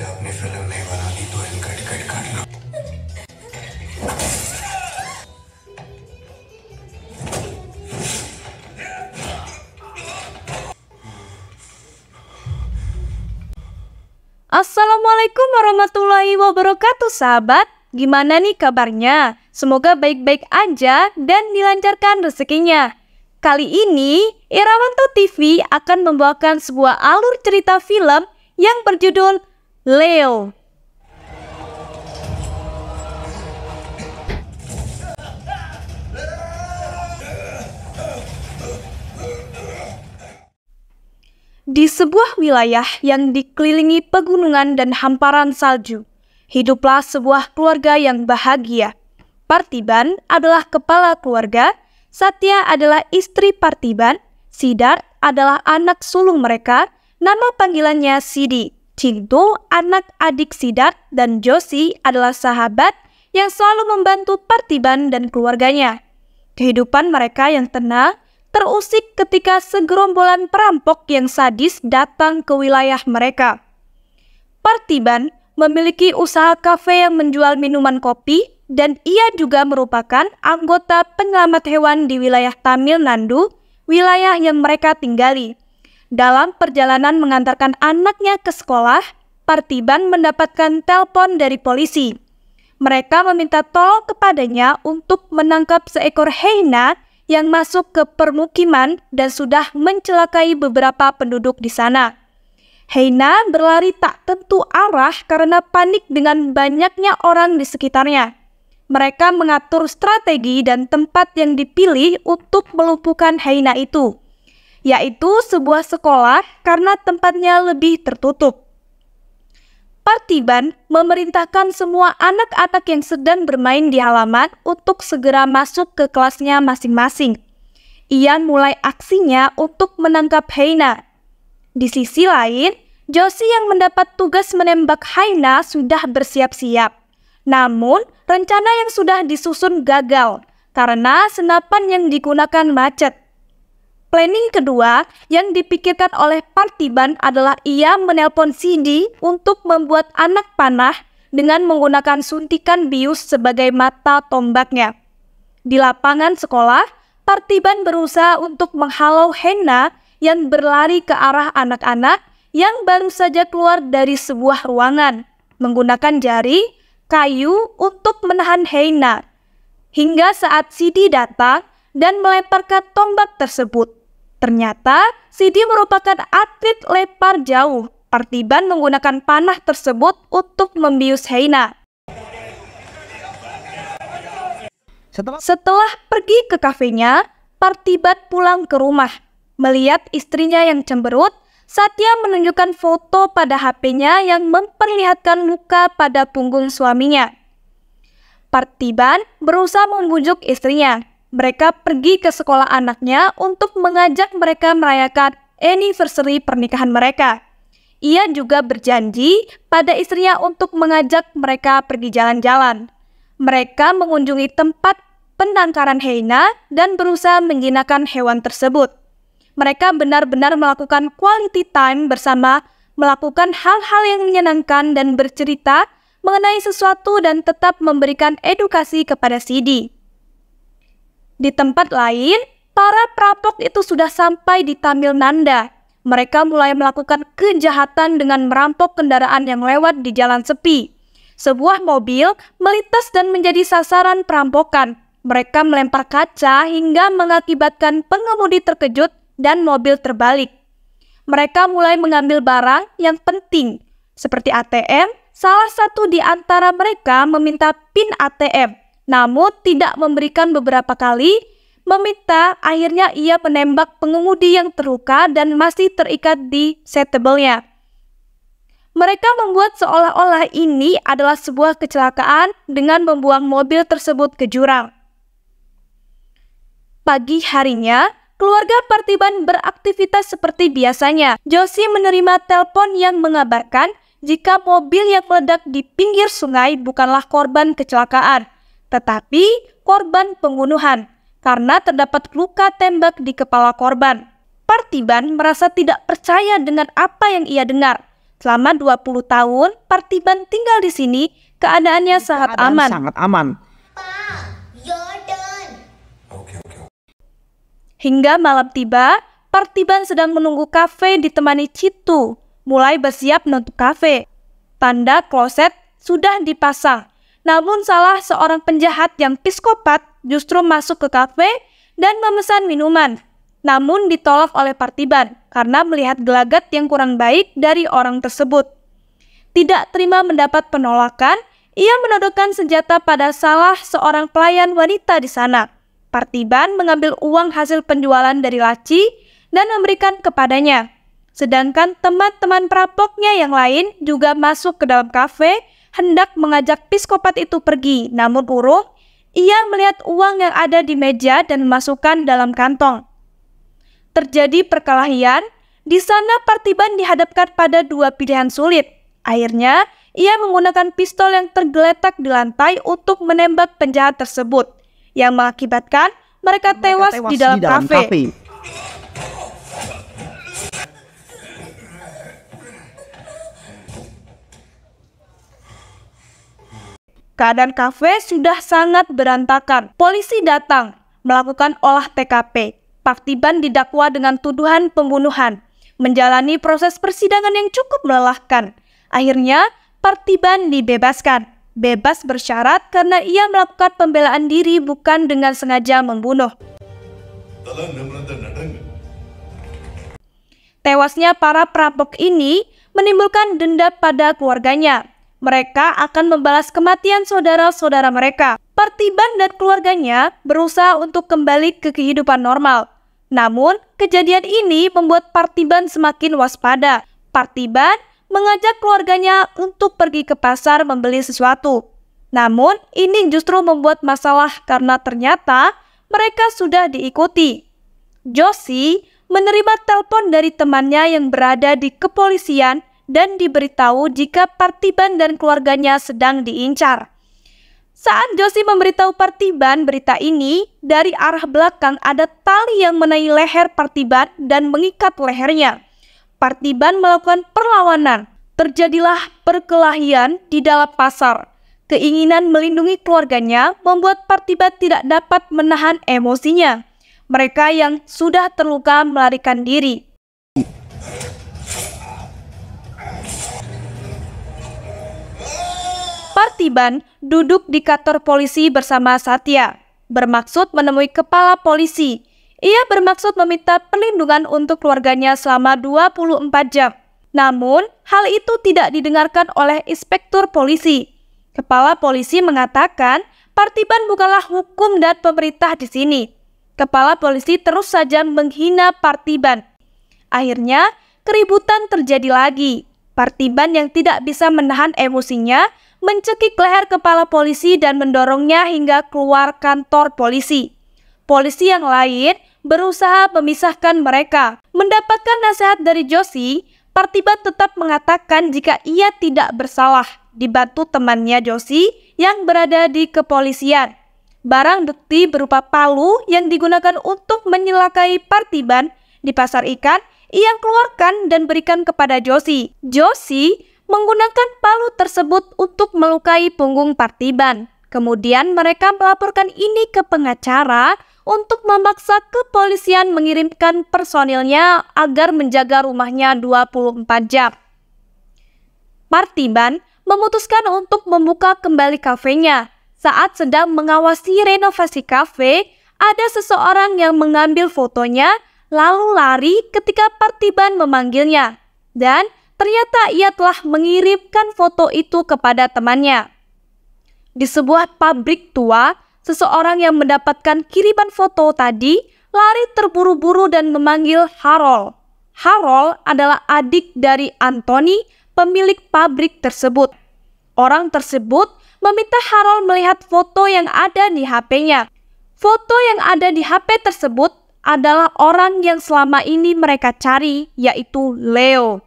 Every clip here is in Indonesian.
इसलिए आपने फिल्म नहीं बनानी तो कट कट लो Assalamualaikum warahmatullahi wabarakatuh sahabat Gimana nih kabarnya? Semoga baik-baik aja dan dilancarkan rezekinya Kali ini, Irawanto TV akan membawakan sebuah alur cerita film yang berjudul Leo. Di sebuah wilayah yang dikelilingi pegunungan dan hamparan salju, hiduplah sebuah keluarga yang bahagia. Partiban adalah kepala keluarga, Satya adalah istri Partiban, Sidar adalah anak sulung mereka, nama panggilannya Sidi. Cintu, anak adik Sidat dan Josi adalah sahabat yang selalu membantu Partiban dan keluarganya. Kehidupan mereka yang tenang terusik ketika segerombolan perampok yang sadis datang ke wilayah mereka. Partiban memiliki usaha kafe yang menjual minuman kopi dan ia juga merupakan anggota penyelamat hewan di wilayah Tamil Nandu, wilayah yang mereka tinggali. Dalam perjalanan mengantarkan anaknya ke sekolah, Partiban mendapatkan telepon dari polisi. Mereka meminta tolong kepadanya untuk menangkap seekor heina yang masuk ke permukiman dan sudah mencelakai beberapa penduduk di sana. Heina berlari tak tentu arah karena panik dengan banyaknya orang di sekitarnya. Mereka mengatur strategi dan tempat yang dipilih untuk melumpuhkan Heina itu yaitu sebuah sekolah karena tempatnya lebih tertutup. Partiban memerintahkan semua anak-anak yang sedang bermain di halaman untuk segera masuk ke kelasnya masing-masing. Ian mulai aksinya untuk menangkap Heina. Di sisi lain, Josie yang mendapat tugas menembak Heina sudah bersiap-siap. Namun, rencana yang sudah disusun gagal karena senapan yang digunakan macet. Planning kedua yang dipikirkan oleh Partiban adalah ia menelpon Cindy untuk membuat anak panah dengan menggunakan suntikan bius sebagai mata tombaknya. Di lapangan sekolah, Partiban berusaha untuk menghalau Hena yang berlari ke arah anak-anak yang baru saja keluar dari sebuah ruangan menggunakan jari kayu untuk menahan Hena. Hingga saat Sidi datang dan melemparkan tombak tersebut. Ternyata Sidi merupakan atlet lepar jauh. Partiban menggunakan panah tersebut untuk membius Heina. Setelah, Setelah pergi ke kafenya, Partiban pulang ke rumah. Melihat istrinya yang cemberut, Satya menunjukkan foto pada HP-nya yang memperlihatkan luka pada punggung suaminya. Partiban berusaha membujuk istrinya, mereka pergi ke sekolah anaknya untuk mengajak mereka merayakan anniversary pernikahan mereka. Ia juga berjanji pada istrinya untuk mengajak mereka pergi jalan-jalan. Mereka mengunjungi tempat penangkaran Heina dan berusaha menjinakkan hewan tersebut. Mereka benar-benar melakukan quality time bersama, melakukan hal-hal yang menyenangkan dan bercerita mengenai sesuatu dan tetap memberikan edukasi kepada Sidi. Di tempat lain, para perampok itu sudah sampai di Tamil Nanda. Mereka mulai melakukan kejahatan dengan merampok kendaraan yang lewat di jalan sepi. Sebuah mobil melintas dan menjadi sasaran perampokan. Mereka melempar kaca hingga mengakibatkan pengemudi terkejut dan mobil terbalik. Mereka mulai mengambil barang yang penting, seperti ATM. Salah satu di antara mereka meminta PIN ATM namun tidak memberikan beberapa kali, meminta akhirnya ia menembak pengemudi yang terluka dan masih terikat di setebelnya. Mereka membuat seolah-olah ini adalah sebuah kecelakaan dengan membuang mobil tersebut ke jurang. Pagi harinya, keluarga Partiban beraktivitas seperti biasanya. Josie menerima telepon yang mengabarkan jika mobil yang meledak di pinggir sungai bukanlah korban kecelakaan, tetapi korban pembunuhan karena terdapat luka tembak di kepala korban. Partiban merasa tidak percaya dengan apa yang ia dengar. Selama 20 tahun, Partiban tinggal di sini, keadaannya sangat Keadaan aman. Sangat aman. Hingga malam tiba, Partiban sedang menunggu kafe ditemani Citu, mulai bersiap menutup kafe. Tanda kloset sudah dipasang. Namun salah seorang penjahat yang psikopat justru masuk ke kafe dan memesan minuman. Namun ditolak oleh partiban karena melihat gelagat yang kurang baik dari orang tersebut. Tidak terima mendapat penolakan, ia menodongkan senjata pada salah seorang pelayan wanita di sana. Partiban mengambil uang hasil penjualan dari laci dan memberikan kepadanya. Sedangkan teman-teman perampoknya yang lain juga masuk ke dalam kafe hendak mengajak psikopat itu pergi, namun urung, ia melihat uang yang ada di meja dan memasukkan dalam kantong. Terjadi perkelahian, di sana Partiban dihadapkan pada dua pilihan sulit. Akhirnya, ia menggunakan pistol yang tergeletak di lantai untuk menembak penjahat tersebut, yang mengakibatkan mereka, mereka tewas, di dalam, kafe. keadaan kafe sudah sangat berantakan. Polisi datang melakukan olah TKP. Paktiban didakwa dengan tuduhan pembunuhan, menjalani proses persidangan yang cukup melelahkan. Akhirnya, Partiban dibebaskan, bebas bersyarat karena ia melakukan pembelaan diri bukan dengan sengaja membunuh. Tewasnya para perampok ini menimbulkan denda pada keluarganya mereka akan membalas kematian saudara-saudara mereka. Partiban dan keluarganya berusaha untuk kembali ke kehidupan normal. Namun, kejadian ini membuat Partiban semakin waspada. Partiban mengajak keluarganya untuk pergi ke pasar membeli sesuatu. Namun, ini justru membuat masalah karena ternyata mereka sudah diikuti. Josie menerima telepon dari temannya yang berada di kepolisian dan diberitahu jika Partiban dan keluarganya sedang diincar. Saat Josie memberitahu Partiban berita ini, dari arah belakang ada tali yang menaiki leher Partiban dan mengikat lehernya. Partiban melakukan perlawanan. Terjadilah perkelahian di dalam pasar. Keinginan melindungi keluarganya membuat Partiban tidak dapat menahan emosinya. Mereka yang sudah terluka melarikan diri. Partiban duduk di kantor polisi bersama Satya, bermaksud menemui kepala polisi. Ia bermaksud meminta perlindungan untuk keluarganya selama 24 jam. Namun, hal itu tidak didengarkan oleh inspektur polisi. Kepala polisi mengatakan, Partiban bukanlah hukum dan pemerintah di sini. Kepala polisi terus saja menghina Partiban. Akhirnya, keributan terjadi lagi. Partiban yang tidak bisa menahan emosinya mencekik leher kepala polisi dan mendorongnya hingga keluar kantor polisi. Polisi yang lain berusaha memisahkan mereka. Mendapatkan nasihat dari Josie, Partibat tetap mengatakan jika ia tidak bersalah, dibantu temannya Josie yang berada di kepolisian. Barang bukti berupa palu yang digunakan untuk menyelakai Partiban di pasar ikan yang keluarkan dan berikan kepada Josie. Josie menggunakan palu tersebut untuk melukai punggung Partiban. Kemudian mereka melaporkan ini ke pengacara untuk memaksa kepolisian mengirimkan personilnya agar menjaga rumahnya 24 jam. Partiban memutuskan untuk membuka kembali kafenya. Saat sedang mengawasi renovasi kafe, ada seseorang yang mengambil fotonya lalu lari ketika Partiban memanggilnya. Dan ternyata ia telah mengirimkan foto itu kepada temannya. Di sebuah pabrik tua, seseorang yang mendapatkan kiriman foto tadi lari terburu-buru dan memanggil Harold. Harold adalah adik dari Anthony, pemilik pabrik tersebut. Orang tersebut meminta Harold melihat foto yang ada di HP-nya. Foto yang ada di HP tersebut adalah orang yang selama ini mereka cari, yaitu Leo.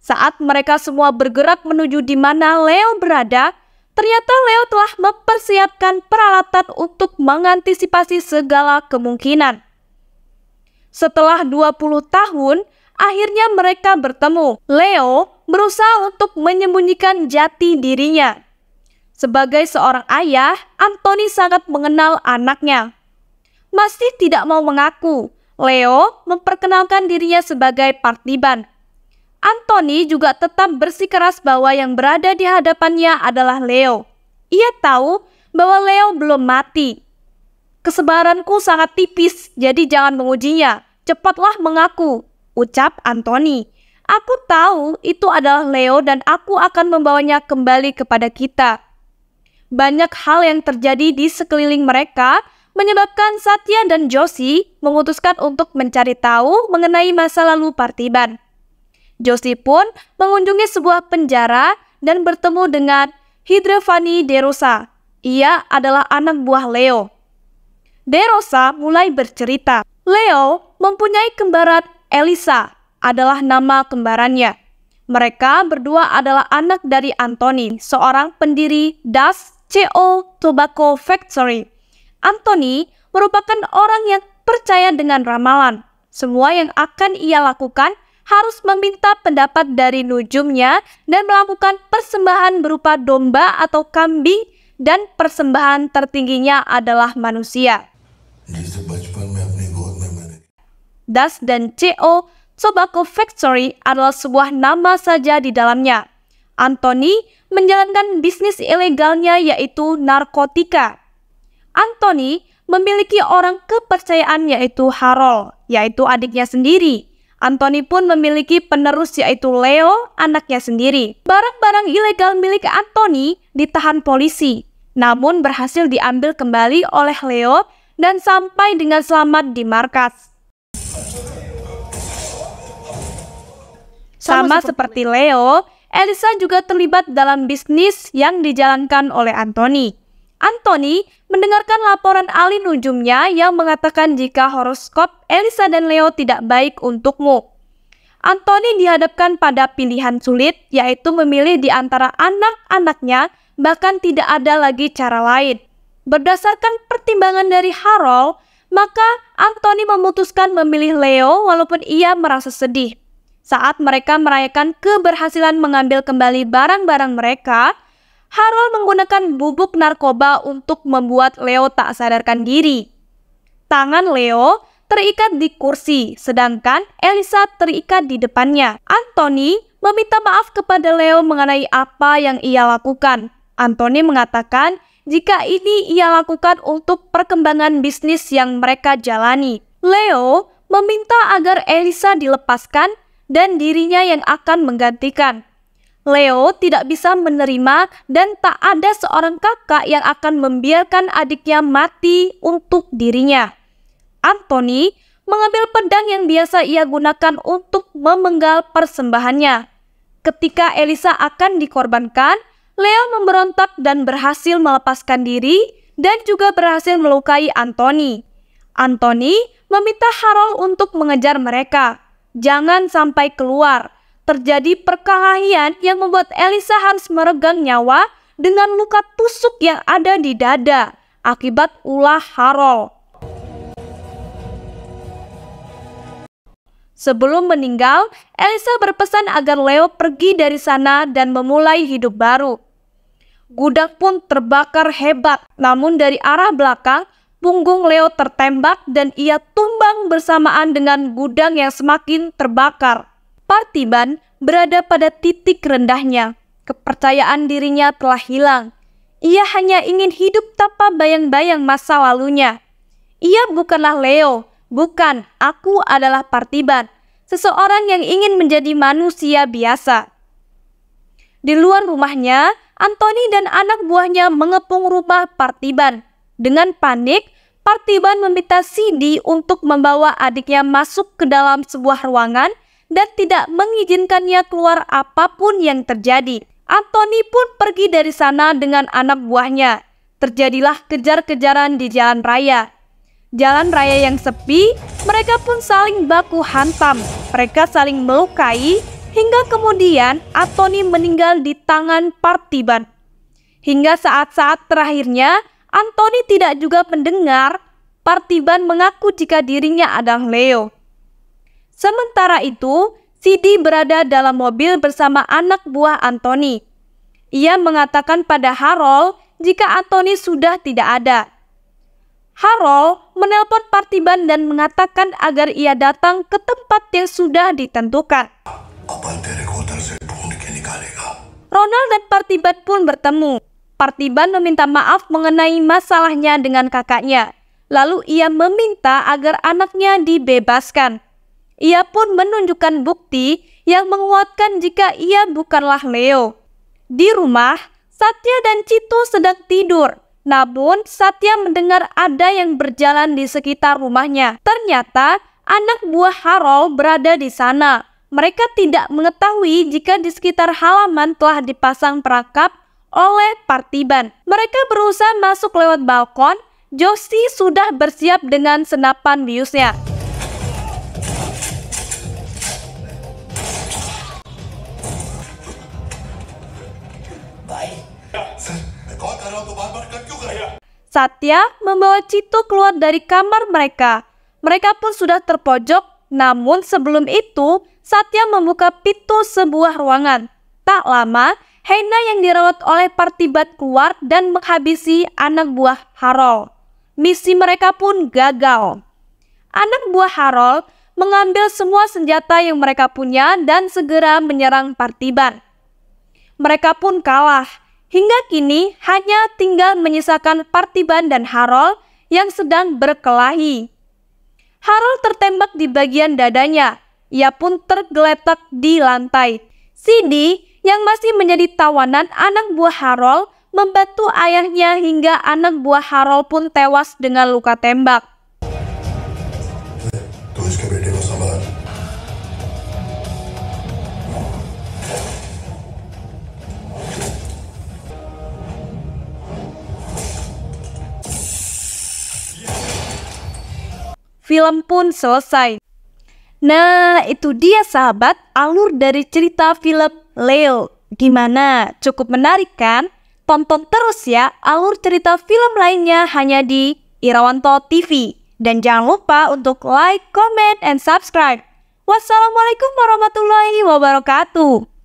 Saat mereka semua bergerak menuju di mana Leo berada, ternyata Leo telah mempersiapkan peralatan untuk mengantisipasi segala kemungkinan. Setelah 20 tahun, akhirnya mereka bertemu. Leo berusaha untuk menyembunyikan jati dirinya. Sebagai seorang ayah, Anthony sangat mengenal anaknya. Masih tidak mau mengaku, Leo memperkenalkan dirinya sebagai partiban Anthony juga tetap bersikeras bahwa yang berada di hadapannya adalah Leo. Ia tahu bahwa Leo belum mati. Kesebaranku sangat tipis, jadi jangan mengujinya. Cepatlah mengaku, ucap Anthony. Aku tahu itu adalah Leo dan aku akan membawanya kembali kepada kita. Banyak hal yang terjadi di sekeliling mereka menyebabkan Satya dan Josie memutuskan untuk mencari tahu mengenai masa lalu Partiban. Josie pun mengunjungi sebuah penjara dan bertemu dengan De Derosa. Ia adalah anak buah Leo. Derosa mulai bercerita. Leo mempunyai kembaran Elisa, adalah nama kembarannya. Mereka berdua adalah anak dari Anthony, seorang pendiri Das CO Tobacco Factory. Anthony merupakan orang yang percaya dengan ramalan. Semua yang akan ia lakukan – harus meminta pendapat dari nujumnya dan melakukan persembahan berupa domba atau kambing dan persembahan tertingginya adalah manusia. Das dan CO Tobacco Factory adalah sebuah nama saja di dalamnya. Anthony menjalankan bisnis ilegalnya yaitu narkotika. Anthony memiliki orang kepercayaan yaitu Harold, yaitu adiknya sendiri. Anthony pun memiliki penerus yaitu Leo, anaknya sendiri. Barang-barang ilegal milik Anthony ditahan polisi, namun berhasil diambil kembali oleh Leo dan sampai dengan selamat di markas. Sama, seperti Leo, Elisa juga terlibat dalam bisnis yang dijalankan oleh Anthony. Anthony mendengarkan laporan Ali Nujumnya yang mengatakan jika horoskop Elisa dan Leo tidak baik untukmu. Anthony dihadapkan pada pilihan sulit, yaitu memilih di antara anak-anaknya, bahkan tidak ada lagi cara lain. Berdasarkan pertimbangan dari Harold, maka Anthony memutuskan memilih Leo walaupun ia merasa sedih. Saat mereka merayakan keberhasilan mengambil kembali barang-barang mereka, Harold menggunakan bubuk narkoba untuk membuat Leo tak sadarkan diri. Tangan Leo terikat di kursi, sedangkan Elisa terikat di depannya. Anthony meminta maaf kepada Leo mengenai apa yang ia lakukan. Anthony mengatakan jika ini ia lakukan untuk perkembangan bisnis yang mereka jalani. Leo meminta agar Elisa dilepaskan dan dirinya yang akan menggantikan. Leo tidak bisa menerima dan tak ada seorang kakak yang akan membiarkan adiknya mati untuk dirinya. Anthony mengambil pedang yang biasa ia gunakan untuk memenggal persembahannya. Ketika Elisa akan dikorbankan, Leo memberontak dan berhasil melepaskan diri dan juga berhasil melukai Anthony. Anthony meminta Harold untuk mengejar mereka. Jangan sampai keluar terjadi perkelahian yang membuat Elisa harus meregang nyawa dengan luka tusuk yang ada di dada akibat ulah Harold. Sebelum meninggal, Elisa berpesan agar Leo pergi dari sana dan memulai hidup baru. Gudang pun terbakar hebat, namun dari arah belakang, punggung Leo tertembak dan ia tumbang bersamaan dengan gudang yang semakin terbakar. Partiban berada pada titik rendahnya. Kepercayaan dirinya telah hilang. Ia hanya ingin hidup tanpa bayang-bayang masa lalunya. Ia bukanlah Leo, bukan aku adalah Partiban, seseorang yang ingin menjadi manusia biasa. Di luar rumahnya, Anthony dan anak buahnya mengepung rumah Partiban. Dengan panik, Partiban meminta Cindy untuk membawa adiknya masuk ke dalam sebuah ruangan dan tidak mengizinkannya keluar apapun yang terjadi. Anthony pun pergi dari sana dengan anak buahnya. Terjadilah kejar-kejaran di jalan raya. Jalan raya yang sepi, mereka pun saling baku hantam. Mereka saling melukai hingga kemudian Anthony meninggal di tangan Partiban. Hingga saat-saat terakhirnya, Anthony tidak juga mendengar Partiban mengaku jika dirinya adalah Leo. Sementara itu, Sidi berada dalam mobil bersama anak buah Anthony. Ia mengatakan pada Harold jika Anthony sudah tidak ada. Harold menelpon Partiban dan mengatakan agar ia datang ke tempat yang sudah ditentukan. Ronald dan Partiban pun bertemu. Partiban meminta maaf mengenai masalahnya dengan kakaknya. Lalu ia meminta agar anaknya dibebaskan. Ia pun menunjukkan bukti yang menguatkan jika ia bukanlah Leo. Di rumah, Satya dan Citu sedang tidur. Namun, Satya mendengar ada yang berjalan di sekitar rumahnya. Ternyata, anak buah Harold berada di sana. Mereka tidak mengetahui jika di sekitar halaman telah dipasang perangkap oleh partiban. Mereka berusaha masuk lewat balkon. Josie sudah bersiap dengan senapan biusnya. Ya. Satya membawa Cito keluar dari kamar mereka. Mereka pun sudah terpojok, namun sebelum itu Satya membuka pintu sebuah ruangan. Tak lama, Heina yang dirawat oleh Partibat keluar dan menghabisi anak buah Harol. Misi mereka pun gagal. Anak buah Harol mengambil semua senjata yang mereka punya dan segera menyerang Partibat. Mereka pun kalah. Hingga kini hanya tinggal menyisakan Partiban dan Harold yang sedang berkelahi. Harold tertembak di bagian dadanya. Ia pun tergeletak di lantai. Sidi yang masih menjadi tawanan anak buah Harold, membantu ayahnya hingga anak buah Harold pun tewas dengan luka tembak. film pun selesai. Nah, itu dia sahabat alur dari cerita film Leo. Gimana? Cukup menarik kan? Tonton terus ya alur cerita film lainnya hanya di Irawanto TV. Dan jangan lupa untuk like, comment, and subscribe. Wassalamualaikum warahmatullahi wabarakatuh.